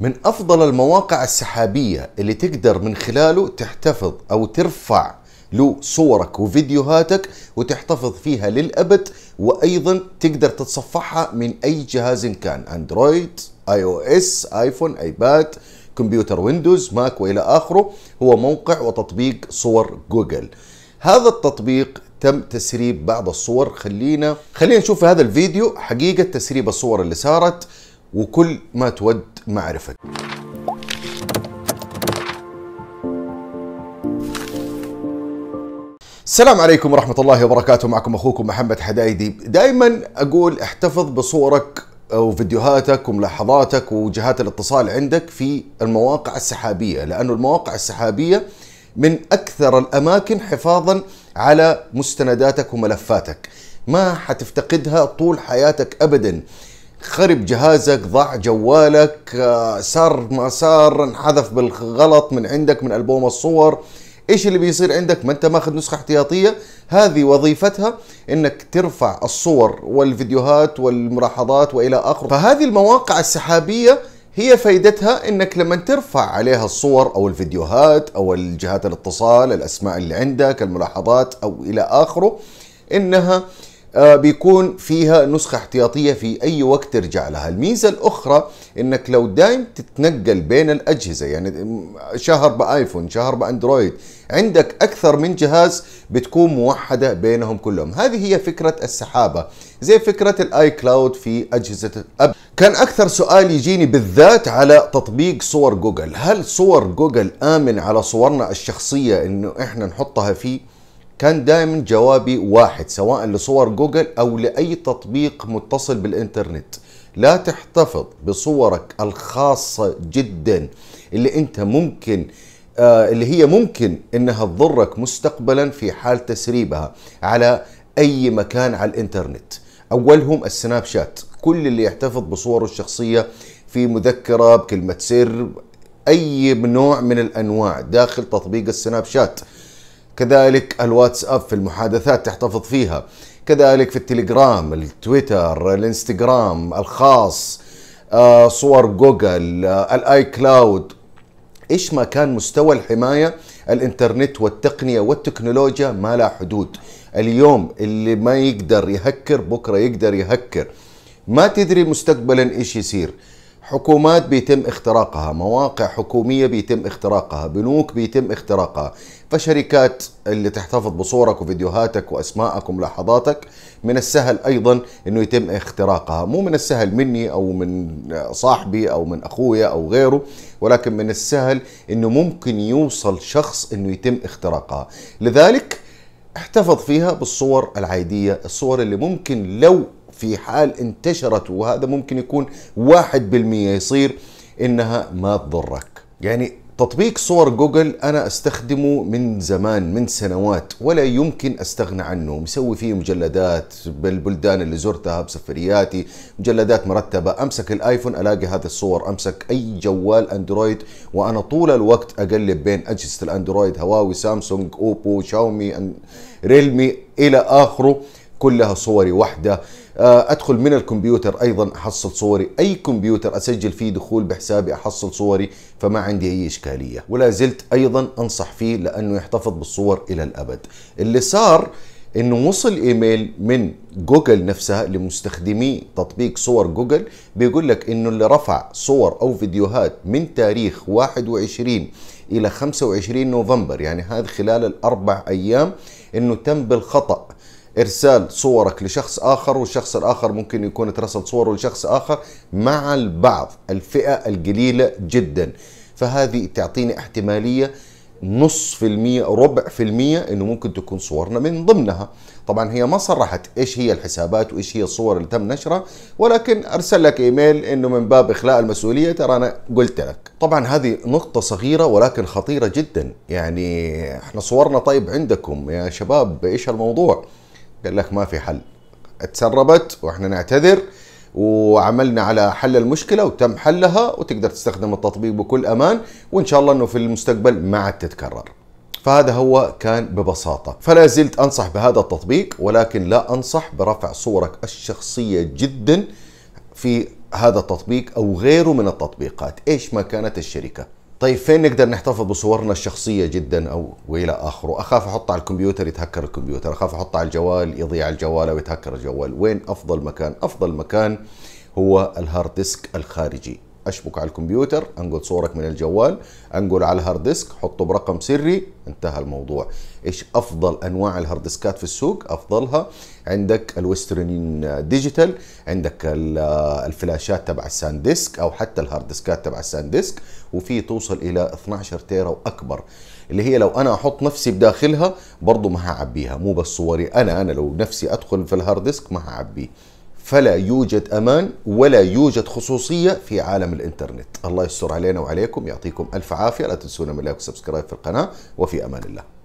من افضل المواقع السحابيه اللي تقدر من خلاله تحتفظ او ترفع له صورك وفيديوهاتك وتحتفظ فيها للابد وايضا تقدر تتصفحها من اي جهاز كان اندرويد اي او اس ايفون ايباد كمبيوتر ويندوز ماك والى اخره هو موقع وتطبيق صور جوجل هذا التطبيق تم تسريب بعض الصور خلينا خلينا نشوف في هذا الفيديو حقيقه تسريب الصور اللي صارت وكل ما تود معرفته السلام عليكم ورحمة الله وبركاته معكم أخوكم محمد حدايدي دائما أقول احتفظ بصورك وفيديوهاتك وملاحظاتك وجهات الاتصال عندك في المواقع السحابية لأن المواقع السحابية من أكثر الأماكن حفاظا على مستنداتك وملفاتك ما حتفتقدها طول حياتك أبدا خرب جهازك ضاع جوالك آه، صار ما صار انحذف بالغلط من عندك من ألبوم الصور ايش اللي بيصير عندك ما انت ماخذ نسخه احتياطيه هذه وظيفتها انك ترفع الصور والفيديوهات والملاحظات والى اخره فهذه المواقع السحابيه هي فائدتها انك لما ترفع عليها الصور او الفيديوهات او الجهات الاتصال الاسماء اللي عندك الملاحظات او الى اخره انها آه، بيكون فيها نسخة احتياطية في أي وقت ترجع لها الميزة الأخرى أنك لو دايم تتنقل بين الأجهزة يعني شهر بآيفون شهر بأندرويد عندك أكثر من جهاز بتكون موحدة بينهم كلهم هذه هي فكرة السحابة زي فكرة الآي كلاود في أجهزة أب كان أكثر سؤال يجيني بالذات على تطبيق صور جوجل هل صور جوجل آمن على صورنا الشخصية أنه إحنا نحطها فيه كان دائما جوابي واحد سواء لصور جوجل او لاي تطبيق متصل بالانترنت لا تحتفظ بصورك الخاصة جدا اللي انت ممكن آه، اللي هي ممكن انها تضرك مستقبلا في حال تسريبها على اي مكان على الانترنت اولهم السناب شات كل اللي يحتفظ بصوره الشخصية في مذكرة بكلمة سر اي نوع من الانواع داخل تطبيق السناب شات كذلك الواتساب في المحادثات تحتفظ فيها كذلك في التليجرام التويتر الانستغرام الخاص آه، صور جوجل آه، الاي كلاود ايش ما كان مستوى الحمايه الانترنت والتقنيه والتكنولوجيا ما لا حدود اليوم اللي ما يقدر يهكر بكره يقدر يهكر ما تدري مستقبلا ايش يصير حكومات بيتم اختراقها مواقع حكومية بيتم اختراقها بنوك بيتم اختراقها فشركات اللي تحتفظ بصورك وفيديوهاتك وأسماءك وملاحظاتك من السهل أيضا أنه يتم اختراقها مو من السهل مني أو من صاحبي أو من أخويا أو غيره ولكن من السهل أنه ممكن يوصل شخص أنه يتم اختراقها لذلك احتفظ فيها بالصور العادية الصور اللي ممكن لو في حال انتشرت وهذا ممكن يكون واحد بالمية يصير انها ما تضرك يعني تطبيق صور جوجل انا استخدمه من زمان من سنوات ولا يمكن استغنى عنه مسوي فيه مجلدات بالبلدان اللي زرتها بسفرياتي مجلدات مرتبه امسك الايفون الاقي هذه الصور امسك اي جوال اندرويد وانا طول الوقت اقلب بين اجهزه الاندرويد هواوي سامسونج اوبو شاومي ريلمي الى اخره كلها صوري واحده آه، ادخل من الكمبيوتر ايضا احصل صوري اي كمبيوتر اسجل فيه دخول بحسابي احصل صوري فما عندي اي اشكاليه ولا زلت ايضا انصح فيه لانه يحتفظ بالصور الى الابد اللي صار انه وصل ايميل من جوجل نفسها لمستخدمي تطبيق صور جوجل بيقول لك انه اللي رفع صور او فيديوهات من تاريخ 21 الى 25 نوفمبر يعني هذا خلال الاربع ايام انه تم بالخطا ارسال صورك لشخص اخر والشخص الاخر ممكن يكون ترسل صوره لشخص اخر مع البعض الفئه القليله جدا فهذه تعطيني احتماليه نص في المية ربع في المية انه ممكن تكون صورنا من ضمنها طبعا هي ما صرحت ايش هي الحسابات وايش هي الصور اللي تم نشرها ولكن ارسل لك ايميل انه من باب اخلاء المسؤولية ترى انا قلت لك طبعا هذه نقطة صغيرة ولكن خطيرة جدا يعني احنا صورنا طيب عندكم يا شباب ايش الموضوع قال لك ما في حل اتسربت واحنا نعتذر وعملنا على حل المشكله وتم حلها وتقدر تستخدم التطبيق بكل امان وان شاء الله انه في المستقبل ما عاد تتكرر فهذا هو كان ببساطة فلا زلت أنصح بهذا التطبيق ولكن لا أنصح برفع صورك الشخصية جدا في هذا التطبيق أو غيره من التطبيقات إيش ما كانت الشركة طيب فين نقدر نحتفظ بصورنا الشخصيه جدا او والى اخره اخاف احطها على الكمبيوتر يتهكر الكمبيوتر اخاف احطها على الجوال يضيع الجوال او يتهكر الجوال وين افضل مكان افضل مكان هو الهارد ديسك الخارجي اشبك على الكمبيوتر انقل صورك من الجوال انقل على الهارد ديسك حطه برقم سري انتهى الموضوع ايش افضل انواع الهارد ديسكات في السوق افضلها عندك الويسترن ديجيتال عندك الفلاشات تبع الساند ديسك او حتى الهارد ديسكات تبع الساند ديسك وفي توصل الى 12 تيرا واكبر اللي هي لو انا احط نفسي بداخلها برضه ما هعبيها مو بس صوري انا انا لو نفسي ادخل في الهارد ديسك ما هعبيه فلا يوجد امان ولا يوجد خصوصيه في عالم الانترنت الله يستر علينا وعليكم يعطيكم الف عافيه لا تنسونا من لايك وسبسكرايب في القناه وفي امان الله